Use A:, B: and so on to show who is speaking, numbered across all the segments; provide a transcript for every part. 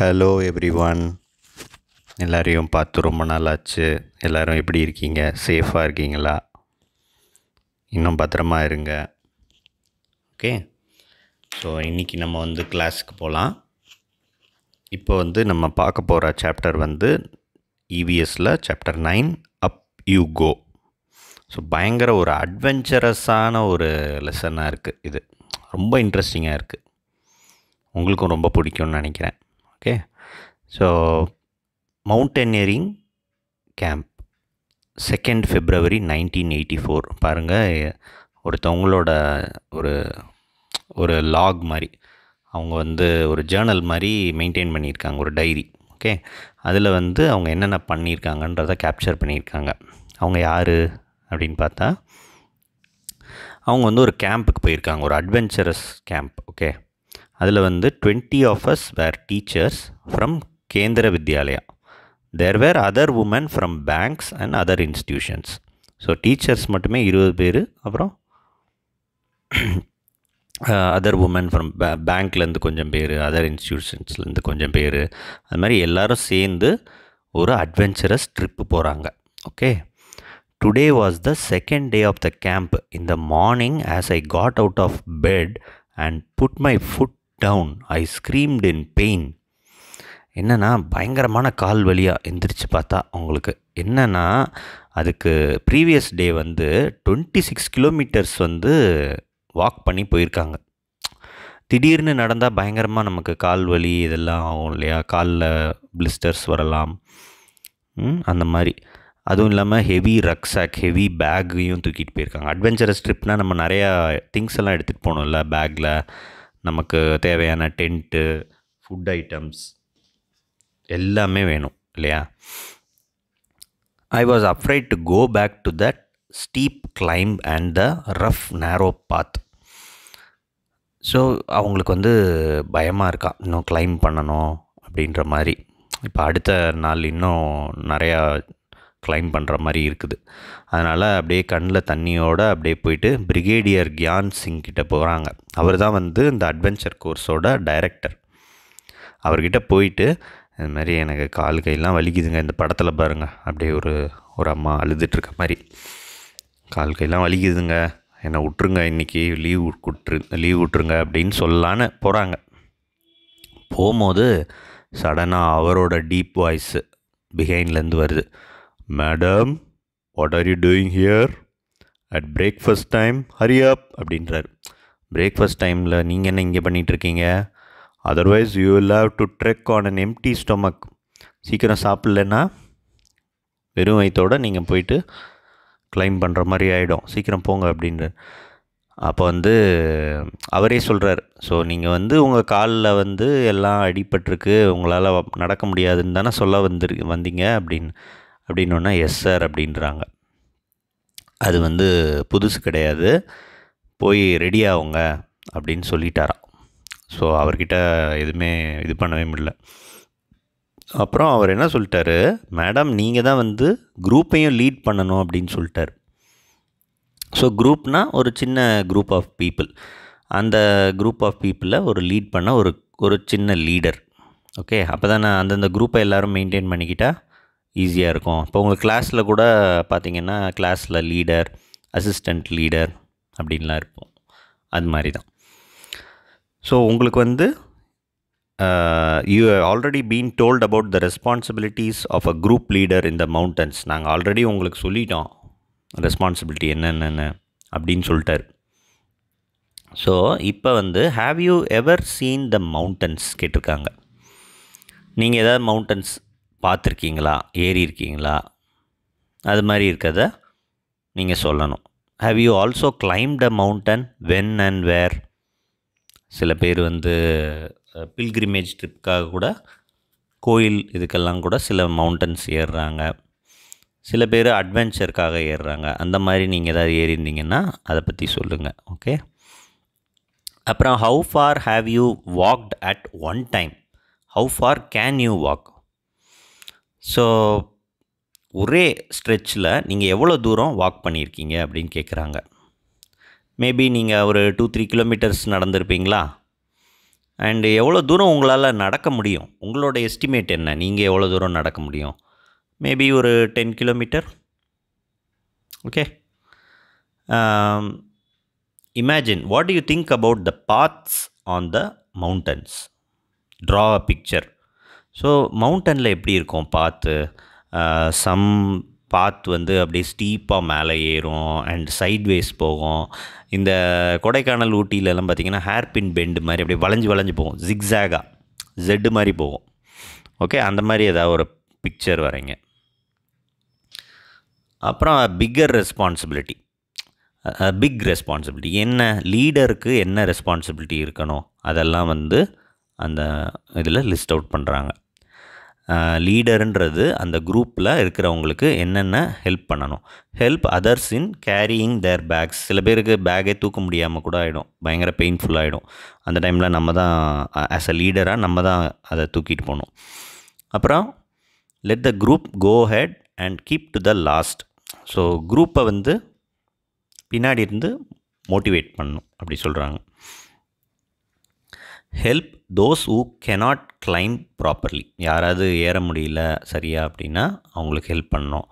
A: Hello every one எல்லோரையும் பார்த்து ரொம்ப நாளாச்சு எல்லோரும் எப்படி இருக்கீங்க சேஃபாக இருக்கீங்களா இன்னும் பத்திரமா இருங்க ஓகே ஸோ இன்றைக்கி நம்ம வந்து கிளாஸுக்கு போகலாம் இப்போ வந்து நம்ம பார்க்க போகிற சாப்டர் வந்து இவிஎஸில் chapter nine up you go so பயங்கர ஒரு அட்வென்ச்சரஸான ஒரு லெசனாக இருக்குது இது ரொம்ப இன்ட்ரெஸ்டிங்காக இருக்குது உங்களுக்கும் ரொம்ப பிடிக்கும்னு நினைக்கிறேன் okay so mountaineering camp second February nineteen eighty four பாருங்கள் ஒருத்தவங்களோட ஒரு ஒரு லாக் மாதிரி அவங்க வந்து ஒரு ஜேர்னல் மாதிரி மெயின்டைன் பண்ணியிருக்காங்க ஒரு டைரி ஓகே அதில் வந்து அவங்க என்னென்ன பண்ணியிருக்காங்கன்றத கேப்சர் பண்ணியிருக்காங்க அவங்க யார் அப்படின்னு பார்த்தா அவங்க வந்து ஒரு கேம்புக்கு போயிருக்காங்க ஒரு அட்வென்ச்சரஸ் கேம்ப் ஓகே அதில் வந்து twenty of us were teachers from Kendriya Vidyalaya there were other women from banks and other institutions so teachers மட்டுமே இருபது பேர் அப்புறம் அதர் உமன் ஃப்ரம் பே பேங்க்லேருந்து கொஞ்சம் பேர் அதர் இன்ஸ்டியூஷன்ஸ்லேருந்து கொஞ்சம் பேர் அது மாதிரி எல்லோரும் சேர்ந்து ஒரு அட்வென்ச்சரஸ் ட்ரிப்பு போகிறாங்க okay today was the second day of the camp இந்த morning as I got out of bed and put my foot down I screamed in pain என்னென்னா பயங்கரமான கால் வழியாக எந்திரிச்சு பார்த்தா அவங்களுக்கு என்னென்னா அதுக்கு ப்ரீவியஸ் டே வந்து டுவெண்ட்டி சிக்ஸ் கிலோமீட்டர்ஸ் வந்து வாக் பண்ணி போயிருக்காங்க திடீர்னு நடந்தால் பயங்கரமாக நமக்கு கால் வலி இதெல்லாம் ஆகும் இல்லையா காலில் பிளிஸ்டர்ஸ் வரலாம் அந்த மாதிரி அதுவும் இல்லாமல் ஹெவி ரக்ஸாக் ஹெவி பேக்கையும் தூக்கிட்டு போயிருக்காங்க அட்வென்ச்சரஸ் ட்ரிப்னால் நம்ம நிறையா திங்ஸ் எல்லாம் எடுத்துகிட்டு போகணும்ல பேக்கில் நமக்கு தேவையான டென்ட்டு ஃபுட் ஐட்டம்ஸ் எல்லாமே வேணும் இல்லையா I was afraid to go back to that steep climb and the rough narrow path so அவங்களுக்கு வந்து பயமாக இருக்கா இன்னும் கிளைம் பண்ணணும் அப்படின்ற மாதிரி இப்போ அடுத்த நாள் இன்னும் நிறையா கிளைம் பண்ணுற மாதிரி இருக்குது அதனால் அப்படியே கண்ணில் தண்ணியோடு அப்படியே போயிட்டு பிரிகேடியர் கியான் சிங் கிட்டே போகிறாங்க அவர் தான் வந்து இந்த அட்வென்ச்சர் கோர்ஸோட டைரக்டர் அவர்கிட்ட போயிட்டு இந்த மாதிரி எனக்கு கால் கையெல்லாம் வலிக்குதுங்க இந்த படத்தில் பாருங்கள் அப்படியே ஒரு ஒரு அம்மா அழுதுட்டுருக்க மாதிரி கால் கையெல்லாம் வலிக்குதுங்க என்னை விட்ருங்க இன்றைக்கி லீவ் விட்ரு லீவ் விட்ருங்க அப்படின்னு சொல்லலான்னு போகிறாங்க போகும்போது சடனாக அவரோட டீப் வாய்ஸு பிஹைண்ட்லேருந்து வருது madam what are you doing here at breakfast time hurry up அப்படின்றார் பிரேக்ஃபாஸ்ட் டைமில் நீங்கள் என்ன இங்கே பண்ணிகிட்ருக்கீங்க otherwise you will have to trek on an empty stomach சீக்கிரம் சாப்பிட்லன்னா வெறும் வயிற்றோடு நீங்கள் போயிட்டு கிளைம் பண்ணுற மாதிரி ஆகிடும் சீக்கிரம் போங்க அப்படின்ற அப்போ வந்து அவரே சொல்கிறார் ஸோ நீங்கள் வந்து உங்கள் காலில் வந்து எல்லாம் அடிபட்டிருக்கு உங்களால் நடக்க முடியாதுன்னு தானே சொல்ல வந்துரு வந்தீங்க அப்படின்னு அப்படின்னோன்னா எஸ் சார் அப்படின்றாங்க அது வந்து புதுசு கிடையாது போய் ரெடி ஆகுங்க அப்படின்னு சொல்லிட்டாராம் ஸோ அவர்கிட்ட எதுவுமே இது பண்ணவே முடியல அப்புறம் அவர் என்ன சொல்லிட்டாரு மேடம் நீங்கள் தான் வந்து குரூப்பையும் லீட் பண்ணணும் அப்படின்னு சொல்லிட்டார் ஸோ குரூப்னால் ஒரு சின்ன குரூப் ஆஃப் பீப்புள் அந்த குரூப் ஆஃப் பீப்புளை ஒரு லீட் பண்ண ஒரு ஒரு சின்ன லீடர் ஓகே அப்போ தான் நான் அந்தந்த குரூப்பை எல்லோரும் மெயின்டைன் பண்ணிக்கிட்டால் ஈஸியாக இருக்கும் இப்போ உங்கள் கிளாஸில் கூட பார்த்திங்கன்னா கிளாஸில் லீடர் அசிஸ்டண்ட் லீடர் அப்படின்லாம் இருப்போம் அது மாதிரி தான் ஸோ உங்களுக்கு வந்து you already been told about the responsibilities of a group leader இந்த மவுண்டன்ஸ் நாங்கள் ஆல்ரெடி உங்களுக்கு சொல்லிட்டோம் ரெஸ்பான்சிபிலிட்டி என்னென்னு அப்படின்னு சொல்லிட்டார் ஸோ இப்போ வந்து have you ever seen the mountains கேட்டிருக்காங்க நீங்கள் ஏதாவது மவுண்டன்ஸ் பார்த்துருக்கீங்களா ஏறி இருக்கீங்களா அது மாதிரி இருக்கிறத நீங்கள் சொல்லணும் have you also climb a mountain when and where சில பேர் வந்து பில்கிரிமேஜ் ட்ரிப்காக கூட கோயில் இதுக்கெல்லாம் கூட சில மவுண்டன்ஸ் ஏறுறாங்க சில பேர் அட்வென்ச்சருக்காக ஏறுறாங்க அந்த மாதிரி நீங்கள் ஏதாவது ஏறியிருந்தீங்கன்னா அதை பற்றி சொல்லுங்கள் ஓகே அப்புறம் how far have you walked at one time how far can you walk so ஒரே ஸ்ட்ரெச்சில் நீங்கள் எவ்வளோ தூரம் வாக் பண்ணியிருக்கீங்க அப்படின்னு கேட்குறாங்க மேபி நீங்கள் ஒரு டூ த்ரீ கிலோமீட்டர்ஸ் நடந்திருப்பீங்களா அண்டு எவ்வளோ தூரம் உங்களால் நடக்க முடியும் உங்களோட எஸ்டிமேட் என்ன நீங்கள் எவ்வளோ தூரம் நடக்க முடியும் மேபி ஒரு ten kilometre okay imagine what you think about the paths on the mountains draw a picture so மவுண்டனில் எப்படி இருக்கும் பாத்து சம் பாத் வந்து அப்படியே ஸ்டீப்பாக மேலே ஏறும் அண்ட் சைட்வேஸ் போகும் இந்த கொடைக்கானல் ஊட்டியிலலாம் பார்த்திங்கன்னா ஹேர்பின் பெண்டு மாதிரி அப்படியே வளைஞ்சு வளைஞ்சு போகும் ஜிக்ஸாகா ஜெட்டு மாதிரி போகும் ஓகே அந்த மாதிரி ஏதாவது ஒரு பிக்சர் வரைங்க அப்புறம் பிக்கர் ரெஸ்பான்சிபிலிட்டி பிக் ரெஸ்பான்சிபிலிட்டி என்ன லீடருக்கு என்ன ரெஸ்பான்சிபிலிட்டி இருக்கணும் அதெல்லாம் வந்து அந்த இதில் லிஸ்ட் அவுட் பண்ணுறாங்க லீடருன்றது அந்த குரூப்பில் இருக்கிறவங்களுக்கு என்னென்ன ஹெல்ப் பண்ணணும் help others in carrying their bags சில பேருக்கு பேக்கே தூக்க முடியாமல் கூட ஆகிடும் பயங்கர பெயின்ஃபுல்லாகிடும் அந்த டைமில் நம்ம தான் ஆஸ் அ லீடராக நம்ம தான் அதை தூக்கிட்டு போகணும் அப்புறம் let the group go head and keep to the last so குரூப்பை வந்து பின்னாடி இருந்து மோட்டிவேட் பண்ணணும் அப்படி சொல்கிறாங்க help those who cannot climb properly யாராவது ஏற முடியல சரியா அப்படின்னா அவங்களுக்கு ஹெல்ப் பண்ணோம்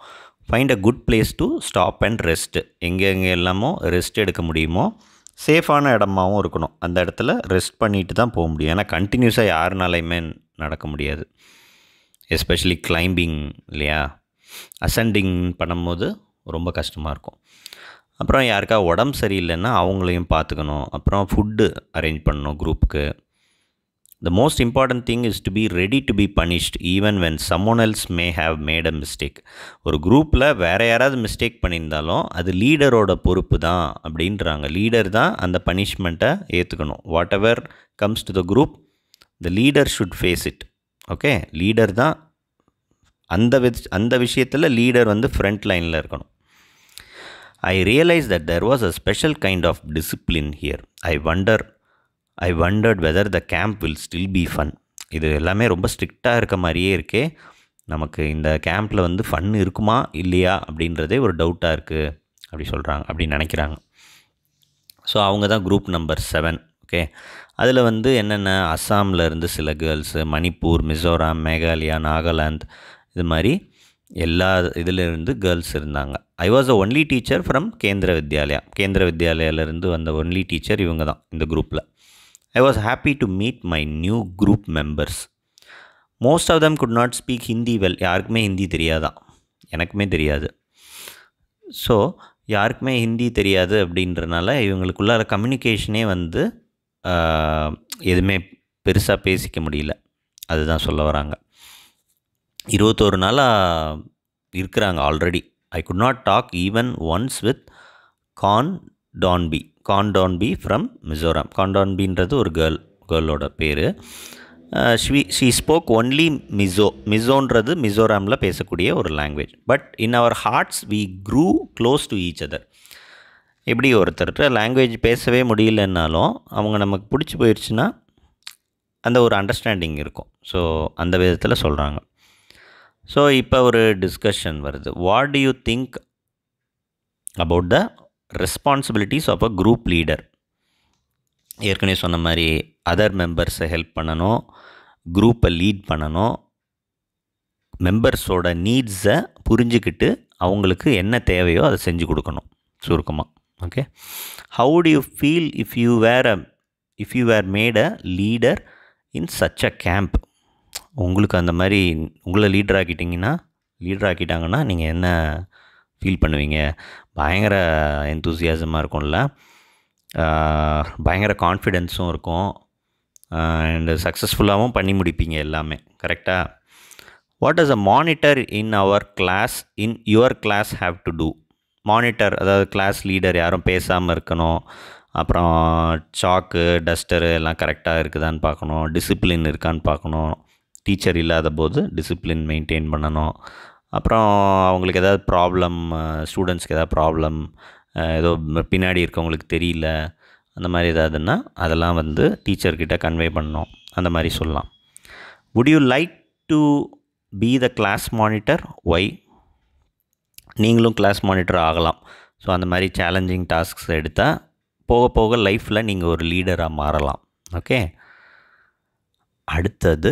A: find a good place to stop and rest எங்கே எங்கே எல்லாமோ ரெஸ்ட் எடுக்க முடியுமோ சேஃபான இடமாவும் இருக்கணும் அந்த இடத்துல ரெஸ்ட் பண்ணிட்டு தான் போக முடியும் ஏன்னா கண்டினியூஸாக யாருனாலையுமே நடக்க முடியாது எஸ்பெஷலி கிளைம்பிங் இல்லையா அசண்டிங் பண்ணும்போது ரொம்ப கஷ்டமாக இருக்கும் அப்புறம் யாருக்கா உடம்பு சரியில்லைன்னா அவங்களையும் பார்த்துக்கணும் அப்புறம் ஃபுட்டு அரேஞ்ச் பண்ணணும் குரூப்புக்கு The most important thing is to be ready to be punished even when someone else may have made a mistake. ஒரு குரூப்பில் வேறு யாராவது மிஸ்டேக் பண்ணியிருந்தாலும் அது லீடரோட பொறுப்பு தான் அப்படின்றாங்க லீடர் தான் அந்த பனிஷ்மெண்ட்டை ஏற்றுக்கணும் whatever comes to the group the leader should face it okay leader தான் அந்த அந்த விஷயத்தில் லீடர் வந்து ஃப்ரண்ட் லைனில் இருக்கணும் I realise that there was a special kind of discipline here I wonder I wondered whether the camp will still be fun இது எல்லாமே ரொம்ப ஸ்ட்ரிக்டாக இருக்க மாதிரியே இருக்கே நமக்கு இந்த கேம்பில் வந்து ஃபன் இருக்குமா இல்லையா அப்படின்றதே ஒரு டவுட்டாக இருக்குது அப்படி சொல்கிறாங்க அப்படின்னு நினைக்கிறாங்க ஸோ அவங்க தான் குரூப் நம்பர் செவன் ஓகே அதில் வந்து என்னென்ன அஸ்ஸாமில் இருந்து சில கேர்ள்ஸு மணிப்பூர் மிசோராம் மேகாலயா நாகாலாந்து இது மாதிரி எல்லா இதிலிருந்து கேர்ள்ஸ் இருந்தாங்க I was a only teacher from Kendriya Vidyalaya கேந்திர வித்யாலயாவிலேருந்து வந்த ஒன்லி டீச்சர் இவங்க தான் இந்த குரூப்பில் I was happy to meet my new group members most of them could not speak Hindi well யாருக்குமே ஹிந்தி தெரியாதான் எனக்குமே தெரியாது ஸோ யாருக்குமே ஹிந்தி தெரியாது அப்படின்றனால இவங்களுக்குள்ளார கம்யூனிகேஷனே வந்து எதுவுமே பெருசாக பேசிக்க முடியல அதுதான் சொல்ல வராங்க இருபத்தோரு நாளாக இருக்கிறாங்க already I could not talk even once with கான் டான்பி காண்டான் பி ஃப்ரம் மிசோரம் காண்டான் பின்றது ஒரு கேர்ள் கேர்ளோட பேர் she she spoke only Mizo மிசோன்றது மிசோராமில் பேசக்கூடிய ஒரு language but in our hearts we grew close to each other எப்படி ஒருத்தர்கிட்ட லாங்குவேஜ் பேசவே முடியலன்னாலும் அவங்க நமக்கு பிடிச்சி போயிடுச்சுன்னா அந்த ஒரு அண்டர்ஸ்டாண்டிங் இருக்கும் ஸோ அந்த விதத்தில் சொல்கிறாங்க ஸோ இப்போ ஒரு டிஸ்கஷன் வருது what do you think about the responsibilities of a group leader ஏற்கனவே சொன்ன மாதிரி அதர் மெம்பர்ஸை ஹெல்ப் பண்ணணும் குரூப்பை லீட் பண்ணணும் மெம்பர்ஸோட நீட்ஸை புரிஞ்சுக்கிட்டு அவங்களுக்கு என்ன தேவையோ அதை செஞ்சு கொடுக்கணும் சுருக்கமாக okay how do you feel if you were a if you were made a leader in such a camp உங்களுக்கு அந்த மாதிரி உங்களை லீடர் ஆக்கிட்டிங்கன்னா லீடர் ஆக்கிட்டாங்கன்னா நீங்கள் என்ன ஃபீல் பண்ணுவீங்க பயங்கர எந்தூசியாசமாக இருக்கும்ல பயங்கர கான்ஃபிடென்ஸும் இருக்கும் அண்டு சக்ஸஸ்ஃபுல்லாகவும் பண்ணி முடிப்பீங்க எல்லாமே கரெக்டாக what is a monitor in our class in your class have to do monitor அதாவது கிளாஸ் லீடர் யாரும் பேசாமல் இருக்கணும் அப்புறம் சாக்கு டஸ்டரு எல்லாம் கரெக்டாக இருக்குதான்னு பார்க்கணும் டிசிப்ளின் இருக்கான்னு பார்க்கணும் டீச்சர் இல்லாத போது டிசிப்ளின் மெயின்டைன் பண்ணணும் அப்புறம் அவங்களுக்கு ஏதாவது ப்ராப்ளம் ஸ்டூடெண்ட்ஸ்க்கு ஏதாவது ப்ராப்ளம் ஏதோ பின்னாடி இருக்கவங்களுக்கு தெரியல அந்த மாதிரி ஏதாவதுன்னா அதெல்லாம் வந்து டீச்சர்கிட்ட கன்வே பண்ணோம் அந்த மாதிரி சொல்லலாம் would you like to be the class monitor why நீங்களும் கிளாஸ் மானிட்டர் ஆகலாம் ஸோ அந்த மாதிரி சேலஞ்சிங் டாஸ்க்ஸ் எடுத்தால் போக போக லைஃப்பில் நீங்கள் ஒரு லீடராக மாறலாம் ஓகே அடுத்தது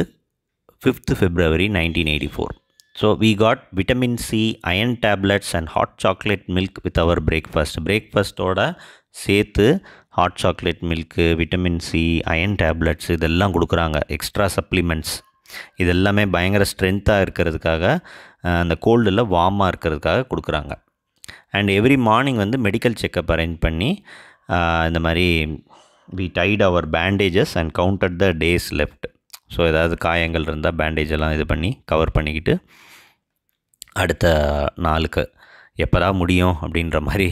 A: fifth February nineteen eighty four so we got vitamin C iron tablets and hot chocolate milk with our breakfast. Breakfast சேர்த்து hot chocolate milk vitamin C iron tablets இதெல்லாம் கொடுக்குறாங்க எக்ஸ்ட்ரா சப்ளிமெண்ட்ஸ் இதெல்லாமே பயங்கர ஸ்ட்ரென்த்தாக இருக்கிறதுக்காக அந்த கோல்டில் வார்மாக இருக்கிறதுக்காக கொடுக்குறாங்க அண்ட் எவ்ரி மார்னிங் வந்து மெடிக்கல் செக்கப் அரேஞ்ச் பண்ணி இந்த மாதிரி we tied our bandages and counted the days left so ஏதாவது காயங்கள் இருந்தால் பேண்டேஜ் எல்லாம் இது பண்ணி கவர் பண்ணிக்கிட்டு அடுத்த நாளுக்கு எப்போதா முடியும் அப்படின்ற மாதிரி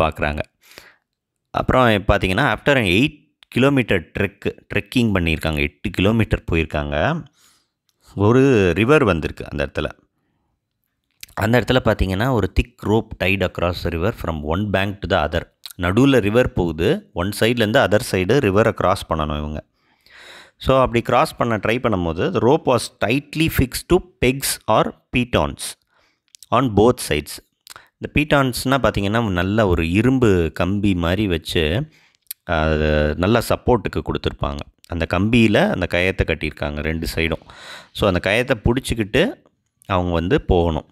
A: பார்க்குறாங்க அப்புறம் பார்த்தீங்கன்னா after eight kilometre trek trekking பண்ணியிருக்காங்க எட்டு கிலோமீட்டர் போயிருக்காங்க ஒரு ரிவர் வந்திருக்கு அந்த இடத்துல அந்த இடத்துல பார்த்தீங்கன்னா ஒரு thick rope tied across river from one bank to the other நடுவில் ரிவர் போகுது ஒன் சைட்லேருந்து அதர் சைடு ரிவரை க்ராஸ் பண்ணணும் இவங்க ஸோ அப்படி கிராஸ் பண்ண ட்ரை பண்ணும்போது rope was tightly fix to pegs or pitons on both sides இந்த பீட்டான்ஸ்னால் பார்த்திங்கன்னா நல்ல ஒரு இரும்பு கம்பி மாதிரி வச்சு நல்ல சப்போர்ட்டுக்கு கொடுத்துருப்பாங்க அந்த கம்பியில் அந்த கயத்தை கட்டியிருக்காங்க ரெண்டு சைடும் ஸோ அந்த கயத்தை பிடிச்சிக்கிட்டு அவங்க வந்து போகணும்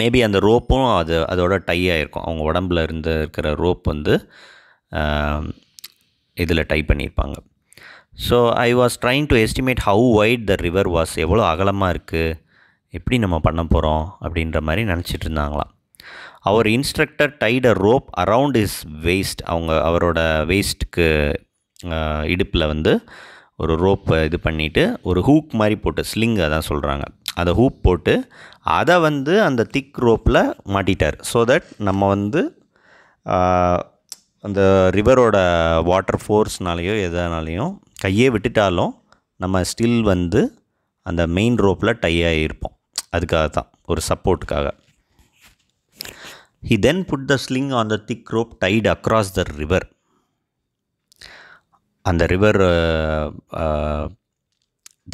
A: மேபி அந்த ரோப்பும் அது அதோட டை ஆகிருக்கும் அவங்க உடம்புல இருந்து இருக்கிற ரோப் வந்து இதில் டை பண்ணியிருப்பாங்க so I was trying to estimate how wide the river was எவ்வளோ அகலமாக இருக்குது எப்படி நம்ம பண்ண போகிறோம் அப்படின்ற மாதிரி நினச்சிட்டு இருந்தாங்களாம் our instructor tied a rope around is waist அவங்க அவரோட வேஸ்ட்டுக்கு இடுப்பில் வந்து ஒரு ரோப் இது பண்ணிவிட்டு ஒரு ஹூப் மாதிரி போட்டு ஸ்லிங்கை அதான் சொல்கிறாங்க அதை ஹூப் போட்டு அதை வந்து அந்த திக் ரோப்பில் மாட்டிட்டார் ஸோ தட் நம்ம வந்து அந்த ரிவரோட வாட்டர் ஃபோர்ஸ்னாலேயோ எதனாலேயும் கையே விட்டுட்டாலும் நம்ம ஸ்டில் வந்து அந்த மெயின் ரோப்பில் டை ஆகியிருப்போம் அதுக்காக தான் ஒரு சப்போர்ட்டுக்காக he then put the sling on the thick rope tied across the river அந்த ரிவர் uh, uh,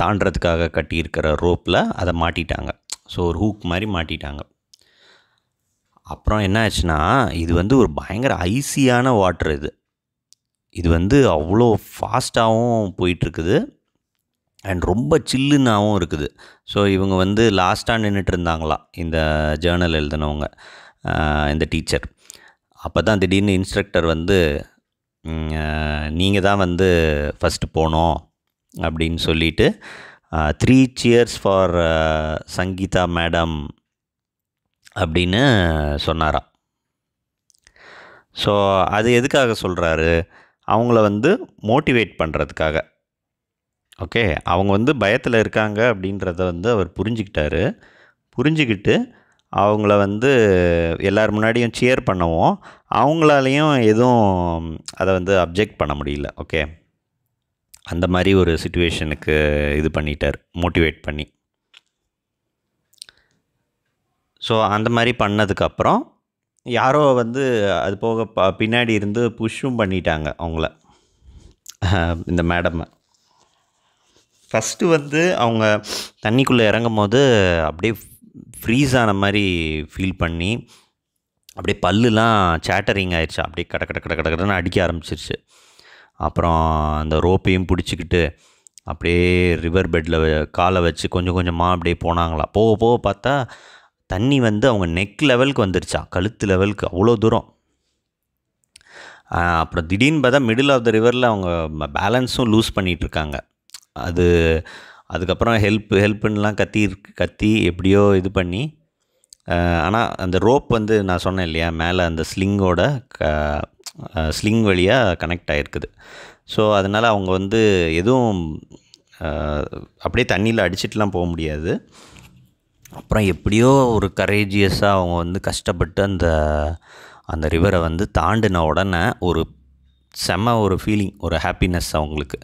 A: தாண்டதுக்காக கட்டியிருக்கிற ரோப்பில் அதை மாட்டிட்டாங்க ஸோ ஒரு ஹூக் மாதிரி மாட்டிட்டாங்க அப்புறம் என்ன ஆச்சுன்னா இது வந்து ஒரு பயங்கர ஐஸியான வாட்ரு இது இது வந்து அவ்வளோ ஃபாஸ்ட்டாகவும் போயிட்டுருக்குது அண்ட் ரொம்ப சில்லுன்னாகவும் இருக்குது ஸோ இவங்க வந்து லாஸ்ட்டாக நின்றுட்டு இருந்தாங்களா இந்த ஜேர்னல் எழுதினவங்க இந்த டீச்சர் அப்போ தான் திடீர்னு இன்ஸ்ட்ரக்டர் வந்து நீங்கள் தான் வந்து ஃபஸ்ட்டு போனோம் அப்படின்னு சொல்லிட்டு three cheers for Sangeeta madam அப்படின்னு சொன்னாராம் ஸோ அது எதுக்காக சொல்கிறாரு அவங்கள வந்து மோட்டிவேட் பண்ணுறதுக்காக ஓகே அவங்க வந்து பயத்தில் இருக்காங்க அப்படின்றத வந்து அவர் புரிஞ்சுக்கிட்டாரு புரிஞ்சுக்கிட்டு அவங்கள வந்து எல்லார் முன்னாடியும் சியர் பண்ணவும் அவங்களாலையும் எதுவும் அதை வந்து அப்ஜெக்ட் பண்ண முடியல ஓகே அந்த மாதிரி ஒரு சுச்சுவேஷனுக்கு இது பண்ணிட்டார் மோட்டிவேட் பண்ணி ஸோ அந்த மாதிரி பண்ணதுக்கப்புறம் யாரோ வந்து அது போக ப பின்னாடி இருந்து புஷ்ஷும் பண்ணிட்டாங்க அவங்கள இந்த மேடம் ஃபஸ்ட்டு வந்து அவங்க தண்ணிக்குள்ளே இறங்கும் போது அப்படியே ஃப்ரீஸ் ஆன மாதிரி ஃபீல் பண்ணி அப்படியே பல்லுலாம் சேட்டரிங் ஆகிடுச்சு அப்படியே கட கட கட கடன்னு அடிக்க ஆரம்பிச்சிருச்சு அப்புறம் அந்த ரோப்பையும் பிடிச்சிக்கிட்டு அப்படியே ரிவர் பெட்டில் காலை வச்சு கொஞ்சம் கொஞ்சமாக அப்படியே போனாங்களா போக போக பார்த்தா தண்ணி வந்து அவங்க நெக் லெவலுக்கு வந்துருச்சா கழுத்து லெவலுக்கு அவ்வளோ தூரம் அப்புறம் திடீர்னு பார்த்தா மிடில் ஆஃப் த ரிவரில் அவங்க பேலன்ஸும் லூஸ் பண்ணிகிட்ருக்காங்க அது அதுக்கப்புறம் ஹெல்ப் ஹெல்ப்புன்னெலாம் கத்தி கத்தி எப்படியோ இது பண்ணி ஆனால் அந்த ரோப் வந்து நான் சொன்னேன் இல்லையா மேலே அந்த ஸ்லிங்கோட க ஸ்லிங் வழியாக கனெக்ட் ஆகிருக்குது ஸோ அதனால் அவங்க வந்து எதுவும் அப்படியே தண்ணியில் அடிச்சிட்டுலாம் போக முடியாது அப்புறம் எப்படியோ ஒரு கரேஜியஸாக அவங்க வந்து கஷ்டப்பட்டு அந்த அந்த ரிவரை வந்து தாண்டின உடனே ஒரு செம ஒரு ஃபீலிங் ஒரு ஹாப்பினஸ் அவங்களுக்கு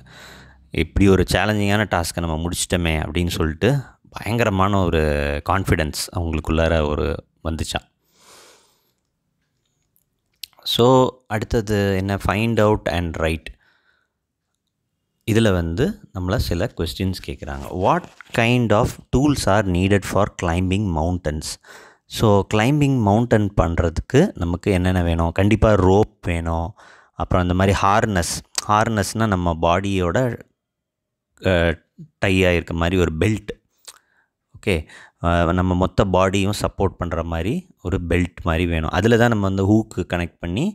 A: இப்படி ஒரு சேலஞ்சிங்கான டாஸ்க்கை நம்ம முடிச்சிட்டோமே அப்படின்னு சொல்லிட்டு பயங்கரமான ஒரு கான்ஃபிடென்ஸ் அவங்களுக்குள்ளார ஒரு வந்துச்சான் ஸோ அடுத்தது என்ன ஃபைண்ட் அவுட் அண்ட் ரைட் இதில் வந்து நம்மளை சில கொஸ்டின்ஸ் கேட்குறாங்க what kind of tools are needed for climbing mountains so climbing mountain பண்ணுறதுக்கு நமக்கு என்னென்ன வேணும் கண்டிப்பாக ரோப் வேணும் அப்புறம் அந்த மாதிரி ஹார்னஸ் ஹார்னஸ்னால் நம்ம பாடியோட டையாக இருக்க மாதிரி ஒரு பெல்ட் ஓகே நம்ம மொத்த பாடியும் சப்போர்ட் பண்ணுற மாதிரி ஒரு பெல்ட் மாதிரி வேணும் அதில் தான் நம்ம வந்து ஹூக்கு கனெக்ட் பண்ணி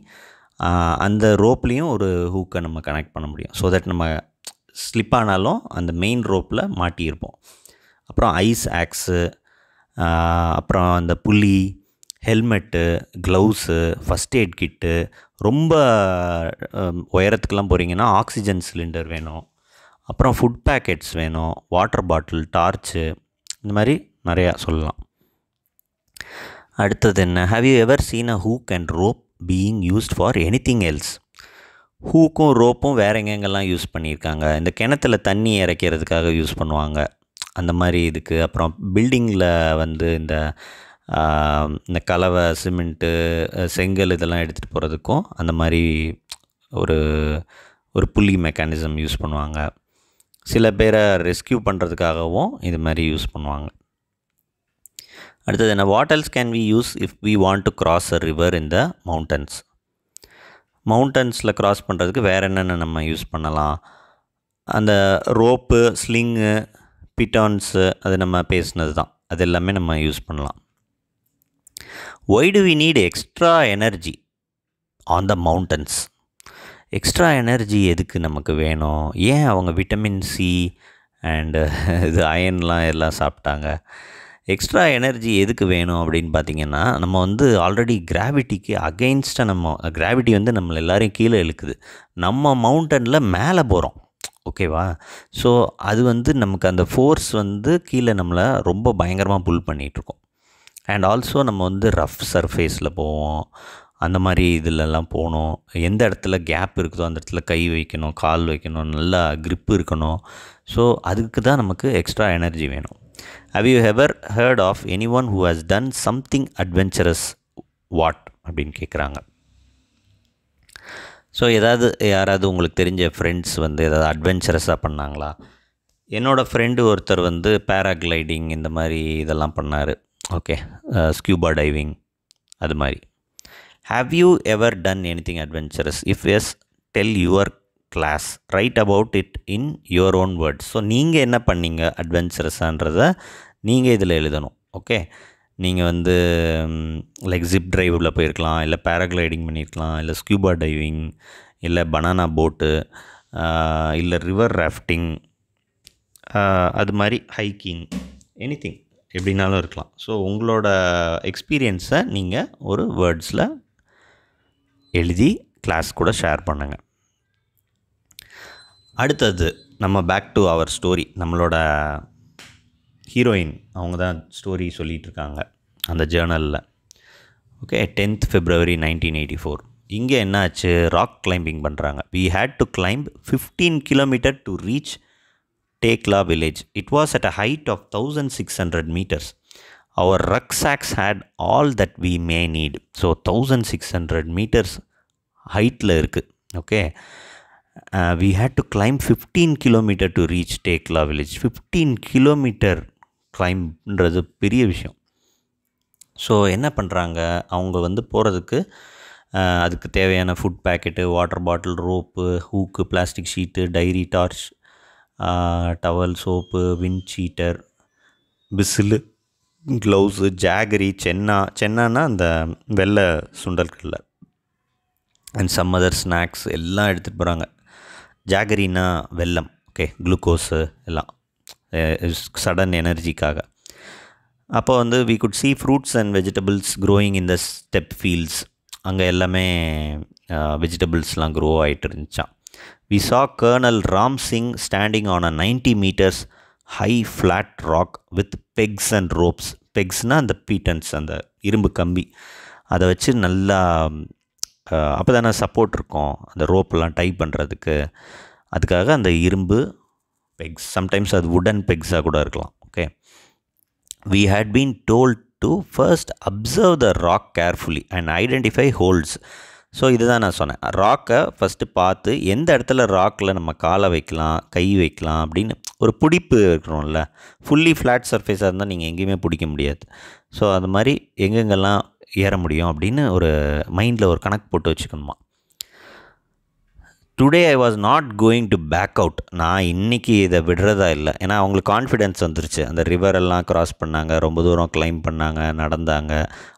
A: அந்த ரோப்லேயும் ஒரு ஹூக்கை நம்ம கனெக்ட் பண்ண முடியும் ஸோ தட் நம்ம ஸ்லிப் ஆனாலும் அந்த மெயின் ரோப்பில் மாட்டியிருப்போம் அப்புறம் ஐஸ் ஆக்ஸு அப்புறம் அந்த pulley helmet gloves first aid kit ரொம்ப உயரத்துக்கெலாம் போகிறீங்கன்னா ஆக்சிஜன் சிலிண்டர் வேணும் அப்புறம் ஃபுட் பேக்கெட்ஸ் வேணும் வாட்டர் பாட்டில் டார்ச்சு இந்த மாதிரி நிறையா சொல்லலாம் அடுத்தது என்ன have you ever seen a hook and rope being used for any thing else ஹூக்கும் ரோப்பும் வேறு எங்கெங்கெல்லாம் யூஸ் பண்ணியிருக்காங்க இந்த கிணத்துல தண்ணி இறைக்கிறதுக்காக யூஸ் பண்ணுவாங்க அந்த மாதிரி இதுக்கு அப்புறம் பில்டிங்கில் வந்து இந்த இந்த கலவை சிமெண்ட்டு செங்கல் இதெல்லாம் எடுத்துகிட்டு போகிறதுக்கும் அந்த மாதிரி ஒரு ஒரு புள்ளி மெக்கானிசம் யூஸ் பண்ணுவாங்க சில பேரை ரெஸ்கியூ பண்ணுறதுக்காகவும் இது மாதிரி யூஸ் பண்ணுவாங்க அடுத்தது என்ன what tools can we use if we want to cross a river in the mountains மவுண்டன்ஸில் க்ராஸ் பண்ணுறதுக்கு வேறு என்னென்ன நம்ம யூஸ் பண்ணலாம் அந்த ரோப்பு ஸ்லிங்கு பிட்டான்ஸு அது நம்ம பேசினது தான் அது எல்லாமே நம்ம யூஸ் பண்ணலாம் why do we need extra energy on the mountains extra energy எதுக்கு நமக்கு வேணும் ஏன் அவங்க விட்டமின் சி அண்டு இது அயன்லாம் எல்லாம் சாப்பிட்டாங்க எக்ஸ்ட்ரா எனர்ஜி எதுக்கு வேணும் அப்படின்னு பார்த்தீங்கன்னா நம்ம வந்து ஆல்ரெடி கிராவிட்டிக்கு அகெயின்ஸ்டாக நம்ம கிராவிட்டி வந்து நம்மளை எல்லோரையும் கீழே இழுக்குது நம்ம மவுண்டனில் மேலே போகிறோம் ஓகேவா ஸோ அது வந்து நமக்கு அந்த ஃபோர்ஸ் வந்து கீழே நம்மளை ரொம்ப பயங்கரமாக புல் பண்ணிகிட்ருக்கோம் அண்ட் ஆல்சோ நம்ம வந்து ரஃப் சர்ஃபேஸில் போவோம் அந்த மாதிரி இதிலெல்லாம் போகணும் எந்த இடத்துல கேப் இருக்குதோ அந்த இடத்துல கை வைக்கணும் கால் வைக்கணும் நல்லா க்ரிப்பு இருக்கணும் ஸோ அதுக்கு தான் நமக்கு எக்ஸ்ட்ரா எனர்ஜி வேணும் have you ever heard of any one who has done something adventurous what அப்படின்னு கேட்குறாங்க ஸோ ஏதாவது யாராவது உங்களுக்கு தெரிஞ்ச ஃப்ரெண்ட்ஸ் வந்து ஏதாவது அட்வென்ச்சரஸாக பண்ணாங்களா என்னோடய ஃப்ரெண்டு ஒருத்தர் வந்து பேராகிளைடிங் இந்த மாதிரி இதெல்லாம் பண்ணார் ஓகே ஸ்கியூபா டைவிங் அது மாதிரி have you ever done any thing adventurous if yes tell your class write about it in your own words so நீங்கள் என்ன பண்ணீங்க அட்வென்ச்சரஸான்றதை நீங்கள் இதில் எழுதணும் ஓகே நீங்கள் வந்து லைக் ஜிப் ட்ரைவில் போயிருக்கலாம் இல்லை பேராகிளைடிங் பண்ணியிருக்கலாம் இல்லை ஸ்கியூபா டைவிங் இல்லை பனானா போட்டு இல்லை ரிவர் ராஃப்டிங் அது மாதிரி ஹைக்கிங் எனி திங் எப்படின்னாலும் இருக்கலாம் ஸோ உங்களோட எக்ஸ்பீரியன்ஸை நீங்கள் ஒரு வேர்ட்ஸில் எழுதி கிளாஸ் கூட ஷேர் பண்ணுங்கள் அடுத்தது நம்ம பேக் டு அவர் ஸ்டோரி நம்மளோட ஹீரோயின் அவங்க தான் ஸ்டோரி சொல்லிகிட்ருக்காங்க அந்த ஜேர்னலில் okay tenth February nineteen eighty four இங்கே என்னாச்சு ராக் கிளைம்பிங் பண்ணுறாங்க we had to climb fifteen kilometre to reach Tekla village it was at a height of thousand six hundred metres our rucksacks had all that we may need so thousand six hundred metres ஹைட்டில் இருக்குது okay we uh, we to to fifteen kilometre to reach Tekla village fifteen kilometre கிளைம்ன்றது பெரிய விஷயம் so என்ன பண்ணுறாங்க அவங்க வந்து போகிறதுக்கு uh, அதுக்கு தேவையான food packet water bottle rope hook plastic sheet diary torch towel soap wind cheater பிசிலு க்ளவுஸு ஜாகரி சென்னா சென்னான்னா அந்த வெள்ளை சுண்டல்களில் அண்ட் சம் அதர் ஸ்நாக்ஸ் எல்லாம் எடுத்துகிட்டு போகிறாங்க ஜாகரினா வெல்லம் ஓகே குளுக்கோஸு எல்லாம் சடன் எனர்ஜிக்காக அப்போ வந்து we could see fruits and vegetables growing in the step fields அங்கே எல்லாமே வெஜிடபிள்ஸ்லாம் க்ரோ ஆகிட்டு இருந்துச்சான் we saw colonel Ram Singh standing on a ninety metres high flat rock with pegs and ropes பெக்ஸ்னால் அந்த பீட்டன்ஸ் அந்த இரும்பு கம்பி அதை வச்சு நல்லா அப்போ தானே சப்போர்ட் இருக்கும் அந்த ரோப்பெல்லாம் டை பண்ணுறதுக்கு அதுக்காக அந்த இரும்பு பெக்ஸ் சம்டைம்ஸ் அது உடன் பெக்ஸாக கூட இருக்கலாம் okay we had been told to first observe the rock carefully and identify holds so இதுதான் நான் சொன்னேன் ராக்கை ஃபஸ்ட்டு பார்த்து எந்த இடத்துல ராக்கில் நம்ம காலை வைக்கலாம் கை வைக்கலாம் அப்படின்னு ஒரு பிடிப்பு இருக்கிறோம்ல ஃபுல்லி ஃப்ளாட் சர்ஃபேஸாக இருந்தால் நீங்கள் எங்கேயுமே பிடிக்க முடியாது ஸோ அது மாதிரி எங்கெங்கெல்லாம் ஏற முடியும் அப்படின்னு ஒரு மைண்டில் ஒரு கணக்கு போட்டு வச்சுக்கணுமா today I was not going to back out நான் இன்றைக்கி இதை விடுறதா இல்லை ஏன்னா அவங்களுக்கு கான்ஃபிடென்ஸ் வந்துருச்சு அந்த ரிவரெல்லாம் க்ராஸ் பண்ணாங்க ரொம்ப தூரம் கிளைம் பண்ணாங்க நடந்தாங்க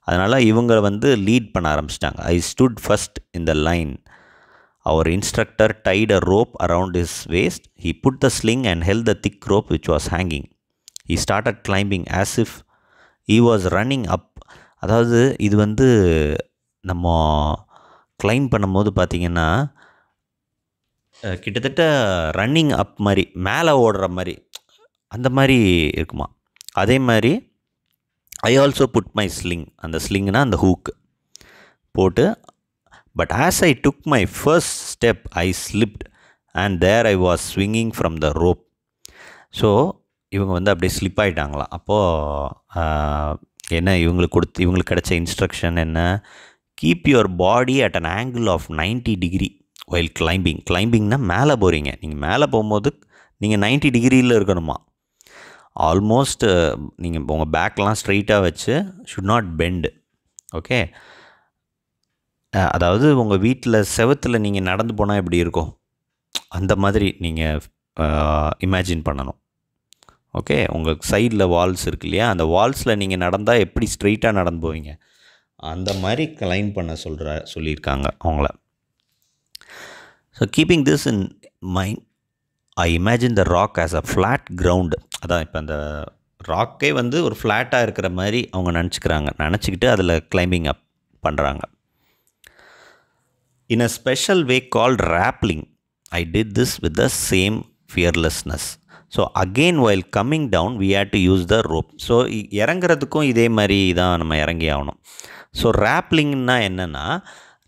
A: அதனால் இவங்க வந்து லீட் பண்ண ஆரம்பிச்சிட்டாங்க I stood first in line our instructor tied a rope around is waist he put the sling and held the thick rope which was hanging he at climbing as if he was running up அதாவது இது வந்து நம்ம claim பண்ணும்போது பார்த்திங்கன்னா கிட்டத்தட்ட running up மாதிரி மேலே ஓடுற மாதிரி அந்த மாதிரி இருக்குமா அதே மாதிரி I also put my sling அந்த ஸ்லிங்னா அந்த ஹூக்கு போட்டு but as I took my first step I slipped and there I was swinging from the rope so இவங்க வந்து அப்படியே ஸ்லிப் ஆகிட்டாங்களாம் அப்போது என்ன இவங்களுக்கு கொடுத்து இவங்களுக்கு கிடைச்ச இன்ஸ்ட்ரக்ஷன் என்ன keep your body at an angle of ninety degree while climbing கிளைம்பிங்னா மேலே போகிறீங்க நீங்கள் மேலே போகும்போது நீங்கள் நைன்ட்டி டிகிரியில் இருக்கணுமா ஆல்மோஸ்ட் நீங்கள் உங்கள் பேக்லாம் ஸ்ட்ரைட்டாக வச்சு ஷுட் நாட் பெண்டு ஓகே அதாவது உங்கள் வீட்டில் செவத்தில் நீங்கள் நடந்து போனால் எப்படி இருக்கும் அந்த மாதிரி நீங்கள் இமேஜின் பண்ணணும் ஓகே உங்கள் சைடில் வால்ஸ் இருக்கு இல்லையா அந்த வால்ஸில் நீங்கள் நடந்தால் எப்படி ஸ்ட்ரெயிட்டாக நடந்து போவீங்க அந்த மாதிரி கிளைம் பண்ண சொல்கிற சொல்லியிருக்காங்க அவங்கள so keeping this in mind I imagine the rock as a flat ground அதான் இப்போ அந்த ராக்கே வந்து ஒரு ஃப்ளாட்டாக இருக்கிற மாதிரி அவங்க நினச்சிக்கிறாங்க நினச்சிக்கிட்டு அதில் கிளைம்பிங் அப் பண்ணுறாங்க in a special way called rappelling I did this with the same fearlessness so again while coming down we had to use the rope so இறங்குறதுக்கும் இதே மாதிரி தான் நம்ம இறங்கி ஆகணும் ஸோ ரேப்லிங்னா என்னென்னா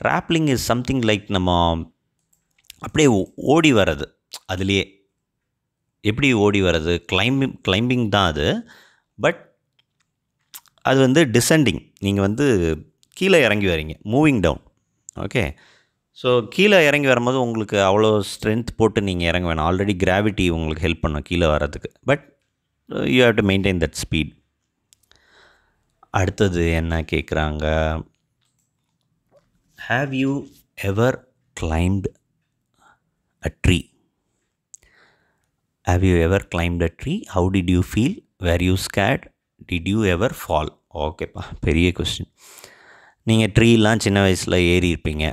A: ரேப்லிங் இஸ் சம்திங் லைக் நம்ம அப்படியே ஓடி வர்றது அதுலேயே எப்படி ஓடி வர்றது கிளைம்பிங் கிளைம்பிங் தான் அது பட் அது வந்து டிசெண்டிங் நீங்கள் வந்து கீழே இறங்கி வரீங்க மூவிங் டவுன் ஓகே ஸோ கீழே இறங்கி வரும்போது உங்களுக்கு அவ்வளோ ஸ்ட்ரென்த் போட்டு நீங்கள் இறங்க வேணாம் ஆல்ரெடி கிராவிட்டி உங்களுக்கு ஹெல்ப் பண்ணும் கீழே வர்றதுக்கு but you have to maintain that speed அடுத்தது என்ன கேட்குறாங்க have you ever climbed a tree have you ever climbed a tree how did you feel were you scared did you ever fall ஓகேப்பா பெரிய question நீங்கள் ட்ரீலாம் சின்ன வயசில் ஏறி இருப்பீங்க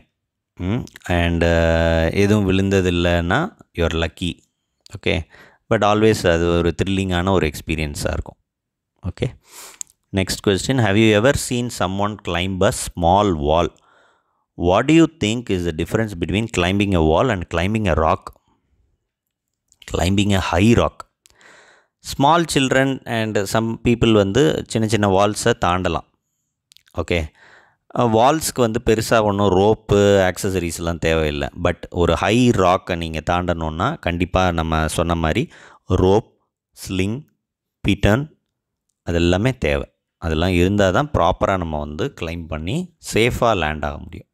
A: அண்டு uh, எதுவும் விழுந்ததில்லைன்னா your lucky okay but always அது ஒரு த்ரில்லிங்கான ஒரு எக்ஸ்பீரியன்ஸாக இருக்கும் okay next question how you ever seen someone climb a small wall what you think is the difference between climbing a wall and climbing a rock climbing a high rock small children and some people வந்து சின்ன சின்ன வால்ஸை தாண்டலாம் okay வால்ஸ்க்கு வந்து பெருசாக ஒன்றும் rope ஆக்சசரிஸ்லாம் தேவையில்லை but ஒரு high ராக்கை நீங்கள் தாண்டணுன்னா கண்டிப்பாக நம்ம சொன்ன மாதிரி ரோப் ஸ்லிங் பிட்டன் அதெல்லாமே தேவை அதெல்லாம் இருந்தால் தான் ப்ராப்பராக நம்ம வந்து கிளைம் பண்ணி சேஃபாக லேண்ட் ஆக முடியும்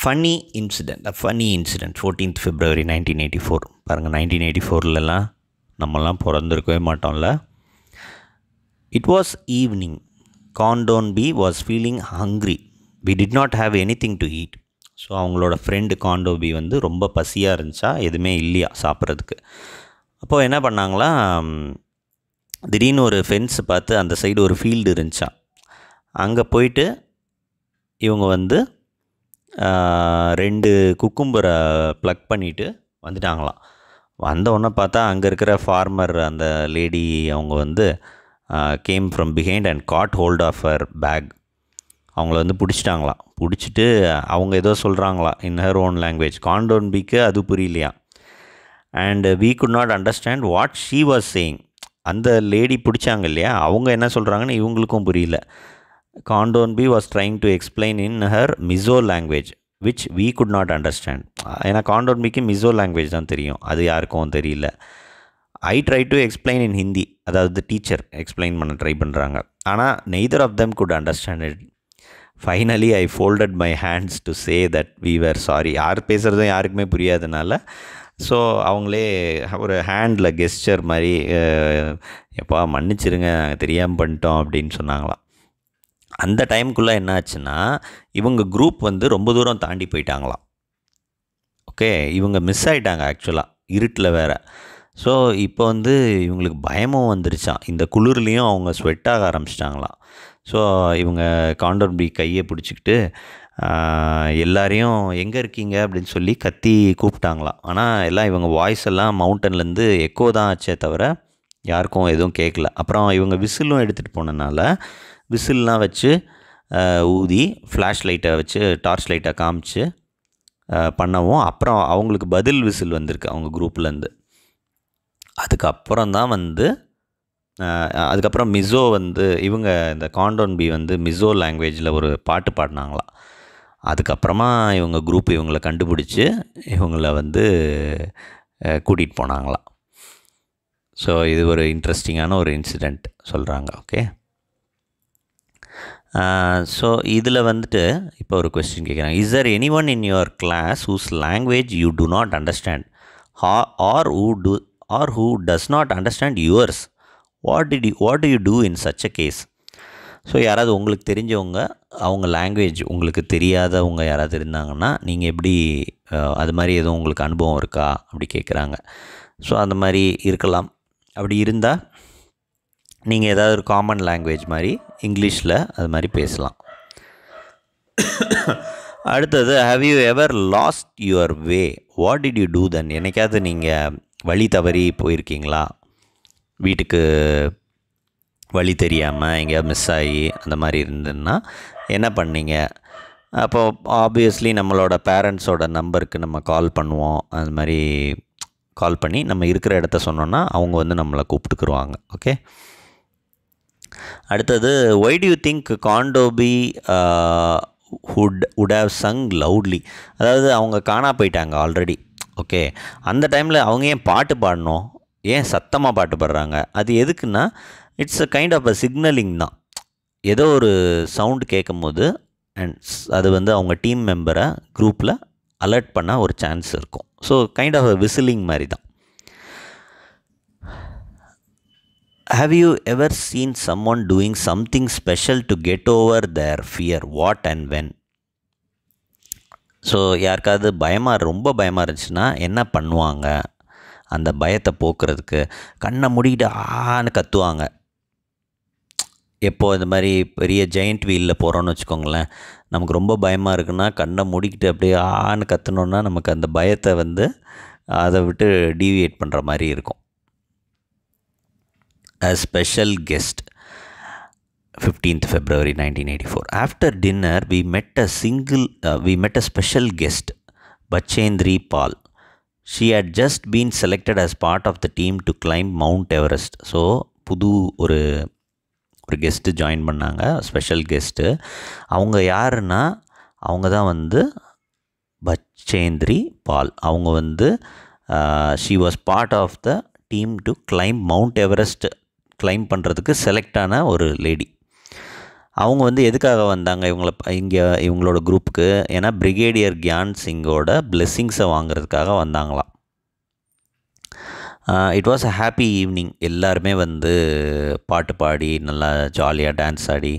A: funny incident funny incident fourteenth February nineteen eighty four பாருங்கள் நைன்டீன் எயிட்டி ஃபோர்லலாம் நம்மலாம் பிறந்திருக்கவே மாட்டோம்ல இட் வாஸ் ஈவினிங் கான்டோன் பி was feeling hungry we did not have thing to eat so அவங்களோட ஃப்ரெண்டு பி வந்து ரொம்ப பசியாக இருந்துச்சா எதுவுமே இல்லையா சாப்பிட்றதுக்கு அப்போது என்ன பண்ணாங்களா திடீர்னு ஒரு ஃபென்ஸ் பார்த்து அந்த சைடு ஒரு ஃபீல்டு இருந்துச்சா அங்கே போயிட்டு இவங்க வந்து ரெண்டு குக்கும்பரை ப்ளக் பண்ணிவிட்டு வந்துட்டாங்களாம் வந்த உடனே பார்த்தா அங்கே இருக்கிற ஃபார்மர் அந்த லேடி அவங்க வந்து came from behind and caught hold of her bag அவங்கள வந்து பிடிச்சிட்டாங்களாம் பிடிச்சிட்டு uh, அவங்க ஏதோ சொல்கிறாங்களா இன் ஹர் ஓன் லாங்குவேஜ் காண்டோன் பிக்கு அது புரியலையா and we could not understand what she was saying அந்த லேடி பிடிச்சாங்க இல்லையா அவங்க என்ன சொல்கிறாங்கன்னு இவங்களுக்கும் புரியல காண்டோன் பி was trying to explain in her Mizo language which we could not understand ஏன்னா காண்டோன் பிக்கு மிசோ லாங்குவேஜ் தான் தெரியும் அது யாருக்கும் தெரியல I try to explain in Hindi அதாவது டீச்சர் எக்ஸ்பிளைன் பண்ண ட்ரை பண்ணுறாங்க ஆனால் neither of them could understand it finally I folded my hands to say that we were sorry யார் பேசுகிறதும் யாருக்குமே புரியாதனால ஸோ அவங்களே ஒரு ஹேண்டில் கெஸ்டர் மாதிரி எப்பா மன்னிச்சிருங்க தெரியாமல் பண்ணிட்டோம் அப்படின்னு சொன்னாங்களாம் அந்த டைமுக்குள்ளே என்னாச்சுன்னா இவங்க குரூப் வந்து ரொம்ப தூரம் தாண்டி போயிட்டாங்களாம் ஓகே இவங்க மிஸ் ஆகிட்டாங்க ஆக்சுவலாக இருட்டில் வேறு ஸோ இப்போ வந்து இவங்களுக்கு பயமும் வந்துருச்சான் இந்த குளிர்லேயும் அவங்க ஸ்வெட் ஆக ஆரம்பிச்சிட்டாங்களாம் ஸோ இவங்க பி கையை பிடிச்சிக்கிட்டு எல்லாரையும் எங்கே இருக்கீங்க அப்படின்னு சொல்லி கத்தி கூப்பிட்டாங்களாம் ஆனால் எல்லாம் இவங்க வாய்ஸ் எல்லாம் மவுண்டன்லேருந்து எக்கோ தான் ஆச்சே தவிர யாருக்கும் எதுவும் கேட்கல அப்புறம் இவங்க விசிலும் எடுத்துகிட்டு போனனால விசில்லாம் வச்சு ஊதி ஃப்ளாஷ் லைட்டை வச்சு டார்ச் லைட்டை காமிச்சு பண்ணவும் அப்புறம் அவங்களுக்கு பதில் விசில் வந்திருக்கு அவங்க குரூப்லேருந்து அதுக்கப்புறம் தான் வந்து அதுக்கப்புறம் மிசோ வந்து இவங்க இந்த காண்டோன் பி வந்து மிசோ லாங்குவேஜில் ஒரு பாட்டு பாடினாங்களாம் அதுக்கப்புறமா இவங்க குரூப் இவங்களை கண்டுபிடிச்சி இவங்கள வந்து கூட்டிகிட்டு போனாங்களாம் ஸோ இது ஒரு இன்ட்ரெஸ்டிங்கான ஒரு இன்சிடெண்ட் சொல்கிறாங்க ஓகே ஸோ இதில் வந்துட்டு இப்போ ஒரு கொஸ்டின் கேட்குறாங்க is are anyone in your class whose language you do not understand or who do or who does not understand yours what did you what do you do in such a case so யாராவது உங்களுக்கு தெரிஞ்சவங்க அவங்க language உங்களுக்கு தெரியாதவங்க யாராவது இருந்தாங்கன்னா நீங்கள் எப்படி அது மாதிரி எதுவும் உங்களுக்கு அனுபவம் இருக்கா அப்படி கேட்குறாங்க ஸோ அந்த மாதிரி இருக்கலாம் அப்படி இருந்தால் நீங்கள் ஏதாவது ஒரு காமன் லாங்குவேஜ் மாதிரி இங்கிலீஷில் அது மாதிரி பேசலாம் அடுத்தது have you ever lost your way what did you do then என்னைக்காவது நீங்கள் வழி தவறி போயிருக்கீங்களா வீட்டுக்கு வழி தெரியாமல் எங்கேயாவது மிஸ் ஆகி அந்த மாதிரி இருந்ததுன்னா என்ன பண்ணீங்க அப்போது ஆப்வியஸ்லி நம்மளோட பேரண்ட்ஸோட நம்பருக்கு நம்ம கால் பண்ணுவோம் அது மாதிரி கால் பண்ணி நம்ம இருக்கிற இடத்த சொன்னோன்னா அவங்க வந்து நம்மளை கூப்பிட்டுக்குருவாங்க ஓகே அடுத்தது ஒய் டியூ திங்க் காண்டோபி ஹுட் உட் ஹவ் சங் லவுட்லி அதாவது அவங்க காணா போயிட்டாங்க ஆல்ரெடி ஓகே அந்த டைமில் அவங்க ஏன் பாட்டு பாடணும் ஏன் சத்தமாக பாட்டு பாடுறாங்க அது எதுக்குன்னா it's a kind of a signalling தான் ஏதோ ஒரு சவுண்டு கேட்கும் போது அண்ட் அது வந்து அவங்க டீம் மெம்பரை குரூப்பில் அலர்ட் பண்ண ஒரு சான்ஸ் இருக்கும் so kind of a whistling மாதிரி தான் have you ever seen someone doing something special to get over their fear what and when so யாருக்காவது பயமாக ரொம்ப பயமாக இருந்துச்சுன்னா என்ன பண்ணுவாங்க அந்த பயத்தை போக்குறதுக்கு கண்ணை முடிக்கிட்டு ஆன்னு கத்துவாங்க எப்போது இந்த மாதிரி பெரிய ஜெயிண்ட் வீலில் போகிறோன்னு வச்சுக்கோங்களேன் நமக்கு ரொம்ப பயமாக இருக்குன்னா கண்ணை முடிக்கிட்டு அப்படியே ஆன்னு கற்றுனோன்னா நமக்கு அந்த பயத்தை வந்து அதை விட்டு டீவியேட் பண்ணுற மாதிரி இருக்கும் special guest fifteenth February nineteen eighty four after dinner we met a single we met a special guest Bachendri Pal she had just been selected as part of the team to climb Mount Everest so புது ஒரு ஒரு guest join பண்ணாங்க special guest அவங்க யாருன்னா அவங்க தான் வந்து பச்சேந்திரி பால் அவங்க வந்து she was part of the team to climb Mount Everest climb பண்ணுறதுக்கு செலக்டான ஒரு லேடி அவங்க வந்து எதுக்காக வந்தாங்க இவங்களை இங்கே இவங்களோட குரூப்புக்கு ஏன்னா பிரிகேடியர் கியான் சிங்கோட பிளெஸ்ஸிங்ஸை வாங்குறதுக்காக வந்தாங்களாம் it was a happy evening எல்லாருமே வந்து பாட்டு பாடி நல்லா ஜாலியாக டான்ஸ் ஆடி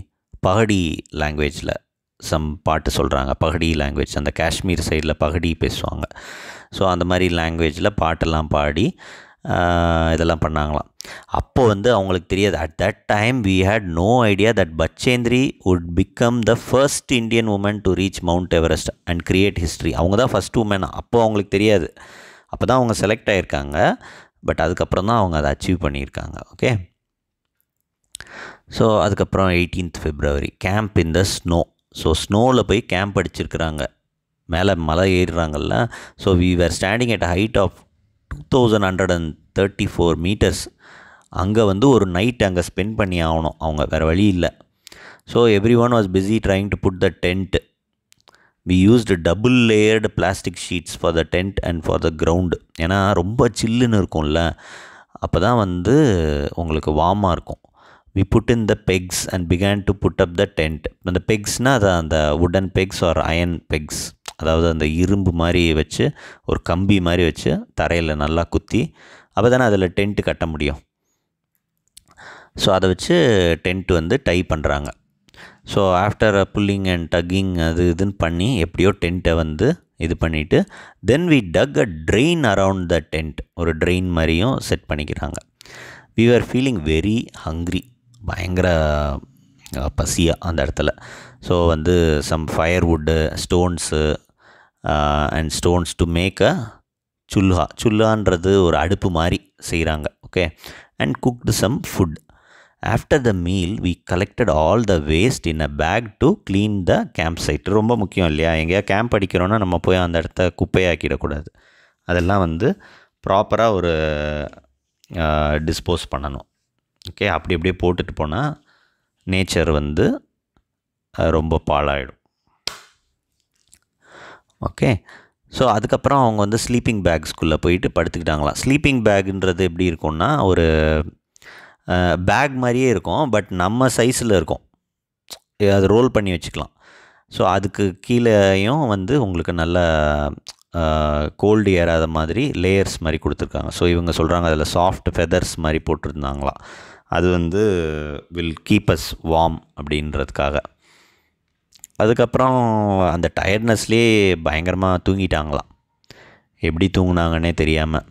A: பகடி லாங்குவேஜில் சம் பாட்டு சொல்கிறாங்க பகடி லாங்குவேஜ் அந்த காஷ்மீர் சைடில் பகடி பேசுவாங்க ஸோ அந்த மாதிரி லாங்குவேஜில் பாட்டெல்லாம் பாடி இதெல்லாம் பண்ணாங்களாம் அப்போ வந்து அவங்களுக்கு தெரியாது at that time we had no idea that Bachendri would become the first Indian woman to reach Mount Everest and create history அவங்க தான் ஃபஸ்ட் உமன் அப்போது அவங்களுக்கு தெரியாது அப்போ தான் அவங்க செலக்ட் ஆகியிருக்காங்க பட் அதுக்கப்புறம் தான் அவங்க அதை அச்சீவ் பண்ணியிருக்காங்க ஓகே ஸோ அதுக்கப்புறம் eighteenth February camp in the snow so ஸ்னோவில் போய் கேம்ப் அடிச்சிருக்கிறாங்க மேலே மலை ஏறுறாங்கல்ல so we were standing at height of two thousand hundred and thirty four metres அங்கே வந்து ஒரு நைட் அங்கே ஸ்பெண்ட் பண்ணி ஆகணும் அவங்க வேறு வழி இல்லை so everyone was busy trying to put the tent we used double layered plastic sheets for the tent and for the ground ஏன்னா ரொம்ப சில்லுன்னு இருக்கும்ல அப்போ தான் வந்து உங்களுக்கு வார்மாக இருக்கும் we put in the pegs and began to put up the tent அந்த பெக்ஸ்னால் அது அந்த வுடன் பெக்ஸ் ஆர் அயன் பெக்ஸ் அதாவது அந்த இரும்பு மாதிரி வச்சு ஒரு கம்பி மாதிரி வச்சு தரையில் நல்லா குத்தி அப்போ தானே அதில் டென்ட்டு கட்ட முடியும் ஸோ அதை வச்சு டென்ட் வந்து டை பண்ணுறாங்க so after pulling and tucking அது இதுன்னு பண்ணி எப்படியோ டென்ட்டை வந்து இது பண்ணிவிட்டு then we dug a drain around the tent ஒரு ட்ரெயின் மாதிரியும் செட் பண்ணிக்கிறாங்க we are feeling very hungry பயங்கர பசியாக அந்த இடத்துல ஸோ வந்து some firewood stones and stones to make a chulha சுல்லான்றது ஒரு அடுப்பு மாதிரி செய்கிறாங்க okay and cooked some food after the meal we collected all the waste in a back to clean the camp site ரொம்ப முக்கியம் இல்லையா எங்கேயா கேம்ப் அடிக்கிறோன்னா நம்ம போய் அந்த இடத்த குப்பையாக்கிடக்கூடாது அதெல்லாம் வந்து ப்ராப்பராக ஒரு டிஸ்போஸ் பண்ணணும் ஓகே அப்படி அப்படியே போட்டுட்டு போனால் நேச்சர் வந்து ரொம்ப பாழாயிடும் ஓகே ஸோ அதுக்கப்புறம் அவங்க வந்து ஸ்லீப்பிங் பேக்ஸ்குள்ளே போயிட்டு படுத்துக்கிட்டாங்களாம் ஸ்லீப்பிங் பேக்குன்றது எப்படி இருக்கும்னா ஒரு பேக் மாதிரியே இருக்கும் பட் நம்ம சைஸில் இருக்கும் அது ரோல் பண்ணி வச்சுக்கலாம் ஸோ அதுக்கு கீழேயும் வந்து உங்களுக்கு நல்ல கோல்டு ஏறாத மாதிரி லேயர்ஸ் மாதிரி கொடுத்துருக்காங்க ஸோ இவங்க சொல்கிறாங்க அதில் சாஃப்ட் ஃபெதர்ஸ் மாதிரி போட்டிருந்தாங்களாம் அது வந்து வில் கீப் அஸ் வார்ம் அப்படின்றதுக்காக அதுக்கப்புறம் அந்த டயர்ட்னஸ்லேயே பயங்கரமாக தூங்கிட்டாங்களாம் எப்படி தூங்கினாங்கன்னே தெரியாமல்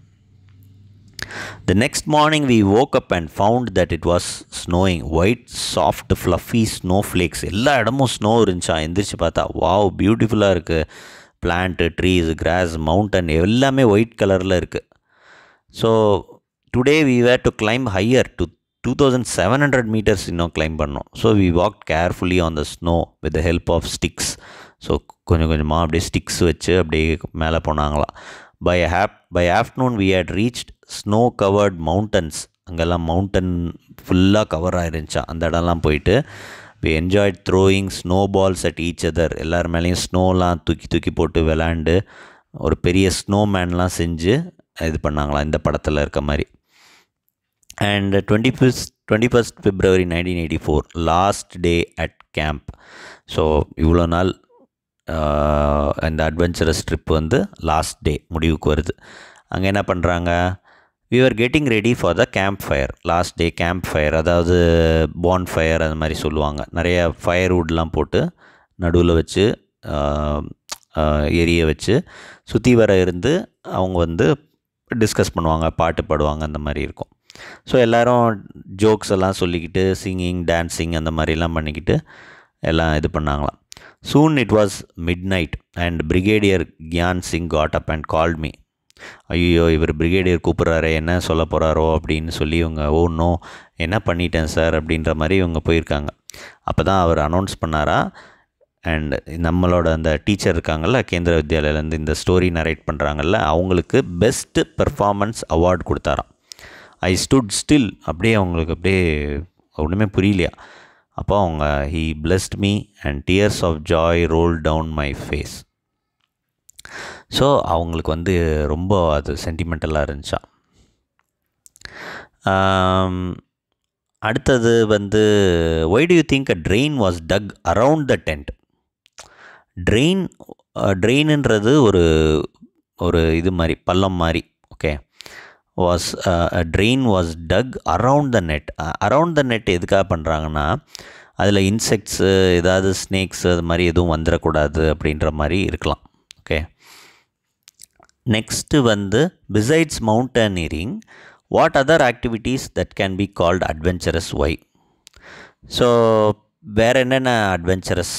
A: the next morning we woke up and found that it was snowing white soft fluffy snow flakes எல்லா இடமும் ஸ்னோ இருந்துச்சா எந்திரிச்சு பார்த்தா வாவ் பியூட்டிஃபுல்லாக இருக்குது பிளான்ட்டு ட்ரீஸ் கிராஸ் மவுண்டன் எல்லாமே ஒயிட் கலரில் இருக்குது so today we were to climb higher to two thousand seven hundred metres இன்னும் கிளைம் பண்ணோம் so we walk carefully on the snow with help of sticks so கொஞ்சம் கொஞ்சமாக அப்படியே sticks வச்சு அப்படியே மேலே போனாங்களா பை ஹேப் by afternoon we had reached snow covered mountains அங்கெல்லாம் மவுண்டன் ஃபுல்லாக கவர் ஆகிருந்துச்சா அந்த இடம்லாம் போயிட்டு we enjoy throwing snow balls at each other எல்லார் மேலேயும் ஸ்னோலாம் தூக்கி தூக்கி போட்டு விளாண்டு ஒரு பெரிய ஸ்னோ மேன்லாம் செஞ்சு இது பண்ணாங்களாம் இந்த படத்தில் இருக்க மாதிரி twenty twenty first February nineteen eighty four last day at camp so இவ்வளோ நாள் இந்த அட்வென்ச்சரஸ் ட்ரிப் வந்து லாஸ்ட் டே முடிவுக்கு வருது அங்கே என்ன பண்ணுறாங்க we are getting ready for the camp fire last day camp fire அதாவது பான் ஃபயர் அது மாதிரி சொல்லுவாங்க நிறைய ஃபயர்வுட்லாம் போட்டு நடுவில் வச்சு எரிய வச்சு சுற்றி வர இருந்து அவங்க வந்து டிஸ்கஸ் பண்ணுவாங்க பாட்டு பாடுவாங்க அந்த மாதிரி இருக்கும் ஸோ எல்லோரும் ஜோக்ஸ் எல்லாம் சொல்லிக்கிட்டு சிங்கிங் டான்ஸிங் அந்த மாதிரிலாம் பண்ணிக்கிட்டு எல்லாம் இது பண்ணாங்களாம் soon it was midnight and brigadier Gyan Singh got up and called me ஐயோ இவர் பிரிகேடியர் கூப்பிட்றாரு என்ன சொல்ல போகிறாரோ அப்படின்னு சொல்லி இவங்க ஓ நோ என்ன பண்ணிட்டேன் சார் அப்படின்ற மாதிரி இவங்க போயிருக்காங்க அப்போ தான் அவர் அனௌன்ஸ் பண்ணாரா அண்ட் நம்மளோட அந்த டீச்சர் இருக்காங்கள்ல கேந்திர வித்யாலயிலேருந்து இந்த ஸ்டோரி நரேட் பண்ணுறாங்கல்ல அவங்களுக்கு பெஸ்ட்டு பெர்ஃபார்மன்ஸ் அவார்டு கொடுத்தாராம் ஐ ஸ்டுட் ஸ்டில் அப்படியே அவங்களுக்கு அப்படியே ஒன்றுமே புரியலையா அப்போ அவங்க he blessed me and tears of joy roll down my face so அவங்களுக்கு வந்து ரொம்ப அது சென்டிமெண்டலாக இருந்துச்சா அடுத்தது வந்து why do you think a drain was dug around the tent drain ட்ரெயினுன்றது ஒரு ஒரு இது மாதிரி பள்ளம் மாதிரி okay was drain was dug around the net around the net எதுக்காக பண்ணுறாங்கன்னா அதில் இன்செக்ட்ஸு ஏதாவது ஸ்னேக்ஸ் அது மாதிரி எதுவும் வந்துடக்கூடாது அப்படின்ற மாதிரி இருக்கலாம் ஓகே நெக்ஸ்ட்டு வந்து besides mountaineering what other activities that can be called adventurous why so வேறு என்னென்ன அட்வென்ச்சரஸ்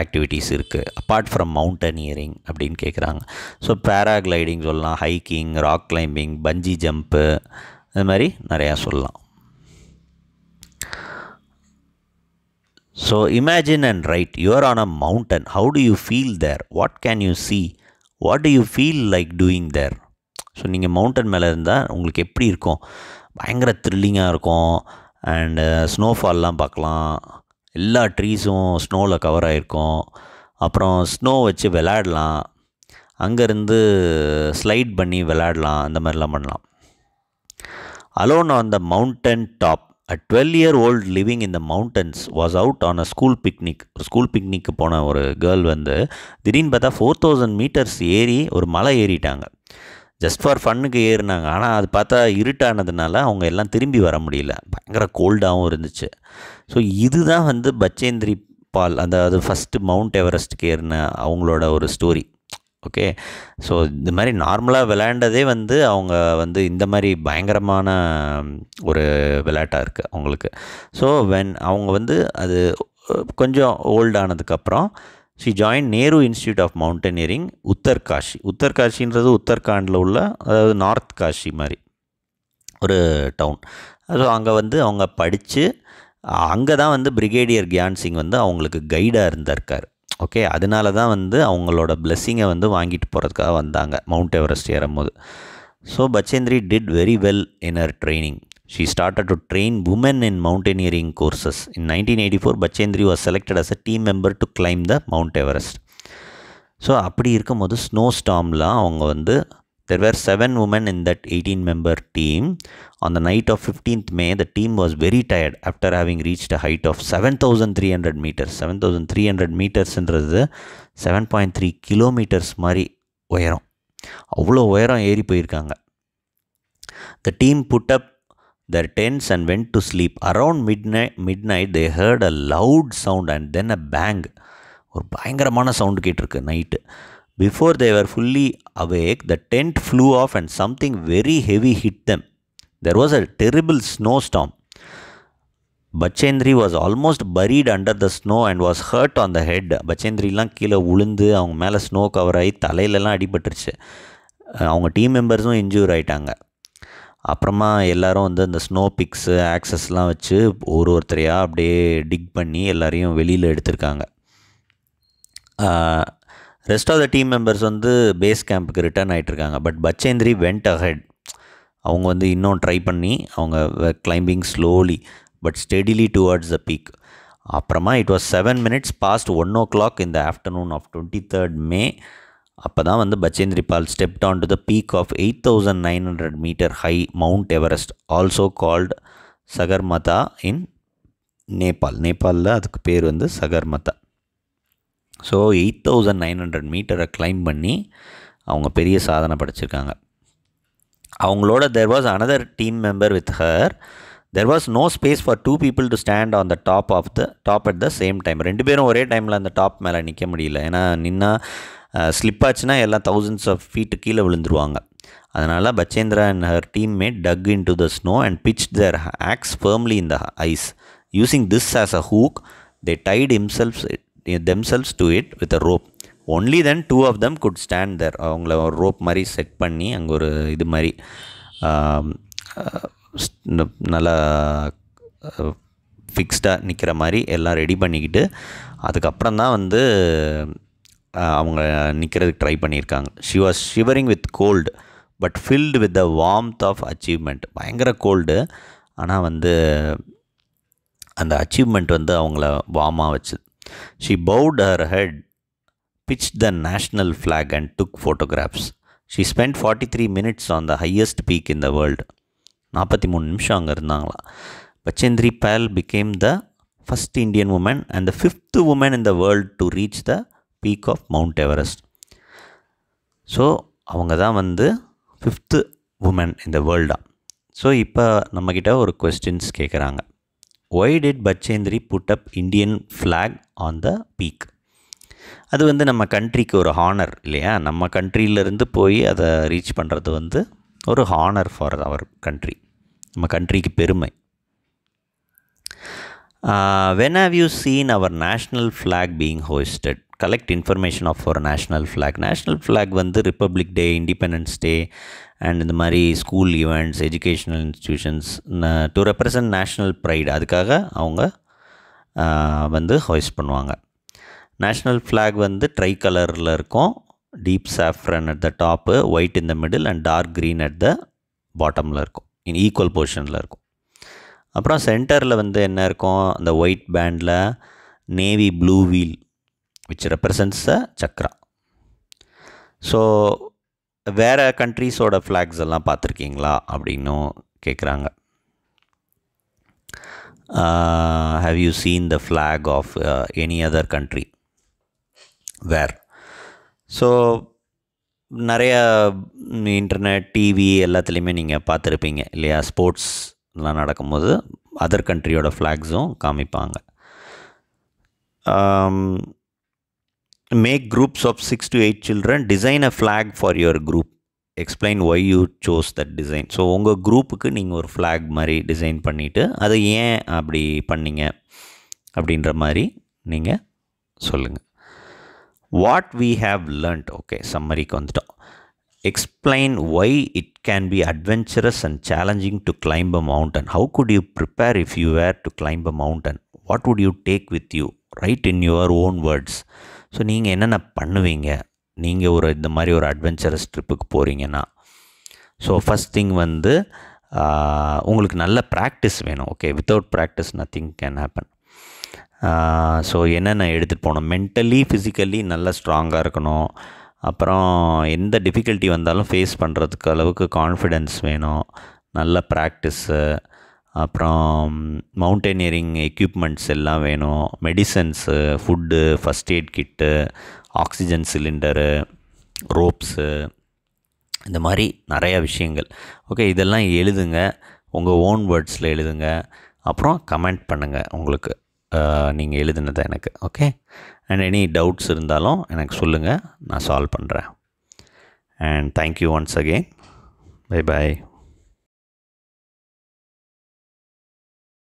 A: ஆக்டிவிட்டீஸ் இருக்குது அப்பார்ட் ஃப்ரம் மவுண்டனியரிங் அப்படின்னு கேட்குறாங்க ஸோ பேராக்ளைடிங் சொல்லலாம் hiking rock climbing bungee jump இது மாதிரி நிறையா சொல்லலாம் so imagine and write you're on a mountain how do you feel there what can you see what do you feel like doing there so நீங்கள் mountain மேலே இருந்தால் உங்களுக்கு எப்படி இருக்கும் பயங்கர த்ரில்லிங்காக இருக்கும் அண்டு ஸ்னோஃபால்லாம் பார்க்கலாம் எல்லா ட்ரீஸும் ஸ்னோவில் கவர் ஆகிருக்கும் அப்புறம் ஸ்னோ வச்சு விளாடலாம் அங்கேருந்து ஸ்லைட் பண்ணி விளாடலாம் அந்த மாதிரிலாம் பண்ணலாம் alone on the mountain top a twelve year old living இந்த mountains was out on a school picnic ஒரு ஸ்கூல் பிக்னிக்கு போன ஒரு கேர்ள் வந்து திடீர்னு பார்த்தா ஃபோர் தௌசண்ட் மீட்டர்ஸ் ஏறி ஒரு மலை ஏறிட்டாங்க ஜஸ்ட் ஃபார் ஃபன்னுக்கு ஏறினாங்க ஆனால் அது பார்த்தா இருட்டானதுனால அவங்க எல்லாம் திரும்பி வர முடியல பயங்கர கோல்டாகவும் இருந்துச்சு ஸோ இதுதான் வந்து பச்சேந்திரி பால் அதாவது ஃபஸ்ட்டு மவுண்ட் எவரெஸ்ட்டுக்கு ஏறின அவங்களோட ஒரு ஸ்டோரி ஓகே ஸோ இந்த மாதிரி நார்மலாக விளையாண்டதே வந்து அவங்க வந்து இந்த மாதிரி பயங்கரமான ஒரு விளையாட்டாக இருக்குது அவங்களுக்கு ஸோ வென் அவங்க வந்து அது கொஞ்சம் ஓல்டானதுக்கப்புறம் she join Nehru institute of mountaineering Uttarkashi உத்தர்காஷின்றது உத்தர்காண்டில் உள்ள அதாவது நார்த் காஷி மாதிரி ஒரு டவுன் அது அங்கே வந்து அவங்க படித்து அங்கே தான் வந்து பிரிகேடியர் கியான் சிங் வந்து அவங்களுக்கு கைடாக இருந்திருக்கார் ஓகே அதனால தான் வந்து அவங்களோட பிளெஸ்ஸிங்கை வந்து வாங்கிட்டு போகிறதுக்காக வந்தாங்க மவுண்ட் எவரெஸ்ட் ஏறும்போது so Bachendri did very well in her training she She train woman in mountaineering courses in nineteen eighty four Bachendri was selected as a team member to climb the mount Everest so அப்படி இருக்கும்போது snow ஸ்டாமில் அவங்க வந்து there were seven woman in that eighteen member team அந்த night of fifteenth May the team was very tired after having reach a height of seven thousand three hundred meters seven thousand three hundred மீட்டர்ஸ்ன்றது seven point three kilometers மாதிரி உயரம் அவ்வளோ உயரம் ஏறி போயிருக்காங்க the team put up their tents and went to sleep. Around midnight, midnight they heard a loud sound and then a bang. ஒரு பயங்கரமான sound கேட்டிருக்கு night before they were fully awake the tent flew off and something very heavy hit them there was a terrible snow storm Bachendri was almost buried under the snow and was hurt on the head பச்சேந்திரிலாம் கீழே உளுந்து அவங்க மேலே snow cover ஆகி தலையிலலாம் அடிபட்டுருச்சு அவங்க team மெம்பர்ஸும் injure ஆகிட்டாங்க அப்புறமா எல்லோரும் வந்து அந்த ஸ்னோ பிக்ஸு ஆக்சஸ்லாம் வச்சு ஒரு ஒருத்தரையாக அப்படியே டிக் பண்ணி எல்லோரையும் வெளியில் எடுத்திருக்காங்க rest of the team members வந்து பேஸ் கேம்புக்கு ரிட்டர்ன் ஆகிட்டுருக்காங்க பட் பச்சேந்திரி வெண்ட் அஹெட் அவங்க வந்து இன்னும் ட்ரை பண்ணி அவங்க climbing slowly but steadily towards the peak அப்புறமா it was seven minutes past one o'clock இந்த afternoon of twenty third May அப்போ தான் வந்து Bachendri Pal stepped on to the peak of eight thousand nine hundred meter high mount Everest also called Sagarmatha in Nepal நேபாளில் அதுக்கு பேர் வந்து Sagarmatha so eight thousand nine hundred மீட்டரை climb பண்ணி அவங்க பெரிய சாதனை படைச்சிருக்காங்க அவங்களோட there was another team member with her there was no space for two people to stand on the top of the top at the same time ரெண்டு பேரும் ஒரே டைமில் அந்த டாப் மேலே நிற்க முடியல ஏன்னா நின்னால் ஸ்லிப் ஆச்சுன்னா எல்லாம் தௌசண்ட்ஸ் ஆஃப் ஃபீட்டு கீழே விழுந்துருவாங்க அதனால் Bachendra and her team made dug in to the snow and pitch their axe firmly in the ice using this as a hook they tied them themselves to it with a rope only then two of them could stand there அவங்கள ஒரு rope மாதிரி set பண்ணி அங்கே ஒரு இது மாதிரி நல்லா ஃபிக்ஸ்டாக நிற்கிற மாதிரி எல்லாம் ரெடி பண்ணிக்கிட்டு அதுக்கப்புறம் தான் வந்து அவங்க நிற்கிறதுக்கு ட்ரை பண்ணியிருக்காங்க she was shivering with cold but filled with the warmth of achievement பயங்கர கோல்டு ஆனால் வந்து அந்த அச்சீவ்மெண்ட் வந்து அவங்கள வார்மாக வச்சுது she bowed her head pitch the national flag and took photographs she spend forty three minutes on the highest peak in the world நாற்பத்தி மூணு நிமிஷம் அங்கே இருந்தாங்களா Bachendri Pal became the first Indian woman and the fifth woman in the world to reach the peak of mount Everest so அவங்க தான் வந்து fifth woman இந்த வேர்ல்டாக so இப்போ நம்மக்கிட்ட ஒரு கொஸ்டின்ஸ் கேட்குறாங்க why did Bachendri put up Indian flag on the peak அது வந்து நம்ம கண்ட்ரிக்கு ஒரு ஹானர் இல்லையா நம்ம கண்ட்ரியிலேருந்து போய் அதை ரீச் பண்ணுறது வந்து ஒரு ஹானர் ஃபார் அவர் கண்ட்ரி நம்ம கண்ட்ரிக்கு பெருமை when have you seen our national flag being hoisted collect information of ஒரு நேஷ்னல் ஃப்ளாக் நேஷ்னல் ஃப்ளாக் வந்து republic day independence day and இந்த மாதிரி school events educational institutions to represent national pride அதுக்காக அவங்க வந்து ஹாய்ஸ் பண்ணுவாங்க நேஷ்னல் ஃப்ளாக் வந்து tri கலரில் இருக்கும் deep saffron at the top white in the middle and dark green at the பாட்டமில் இருக்கும் இன் ஈக்குவல் போர்ஷனில் இருக்கும் அப்புறம் சென்டரில் வந்து என்ன இருக்கும் அந்த ஒயிட் பேண்டில் navy blue wheel which represents the chakra so வேறு கண்ட்ரீஸோட ஃப்ளாக்ஸ் எல்லாம் பார்த்துருக்கீங்களா அப்படின்னும் கேட்குறாங்க have you seen the flag of any other country where so நிறைய இன்டர்நெட் டிவி எல்லாத்துலேயுமே நீங்கள் பார்த்துருப்பீங்க இல்லையா ஸ்போர்ட்ஸ்லாம் நடக்கும்போது அதர் கண்ட்ரியோட ஃப்ளாக்ஸும் காமிப்பாங்க make groups of six to eight children design a flag for your group explain why you chose that design so உங்கள் குரூப்புக்கு நீங்கள் ஒரு ஃப்ளாக் மாதிரி டிசைன் பண்ணிவிட்டு அதை ஏன் அப்படி பண்ணீங்க அப்படின்ற மாதிரி நீங்கள் சொல்லுங்கள் வாட் வீ ஹாவ் லேர்ன்ட் ஓகே சம்மரிக்கு வந்துட்டோம் explain why it can be adventurous and challenging to climb a mountain how could you prepare if you were to climb a mountain what would you take with you write in your own words so நீங்கள் என்னென்ன பண்ணுவீங்க நீங்கள் ஒரு இந்த மாதிரி ஒரு adventurous ட்ரிப்புக்கு போகிறீங்கன்னா ஸோ ஃபஸ்ட் திங் வந்து உங்களுக்கு நல்ல ப்ராக்டிஸ் வேணும் okay without practice nothing can happen so என்னென்ன எடுத்துகிட்டு போகணும் மென்டலி ஃபிசிக்கலி நல்லா ஸ்ட்ராங்காக இருக்கணும் அப்புறம் எந்த டிஃபிகல்ட்டி வந்தாலும் ஃபேஸ் பண்ணுறதுக்கு அளவுக்கு கான்ஃபிடென்ஸ் வேணும் நல்ல ப்ராக்டிஸ்ஸு அப்புறம் மவுண்டனியரிங் எக்யூப்மெண்ட்ஸ் எல்லாம் வேணும் medicines food first aid kit oxygen cylinder ropes இந்த மாதிரி நிறையா விஷயங்கள் ஓகே இதெல்லாம் எழுதுங்க உங்கள் ஓன் வேர்ட்ஸில் எழுதுங்க அப்புறம் கமெண்ட் பண்ணுங்கள் உங்களுக்கு நீங்கள் எழுதுனதை எனக்கு ஓகே அண்ட் எனி டவுட்ஸ் இருந்தாலும் எனக்கு சொல்லுங்கள் நான் சால்வ் பண்ணுறேன் and thank you once again bye bye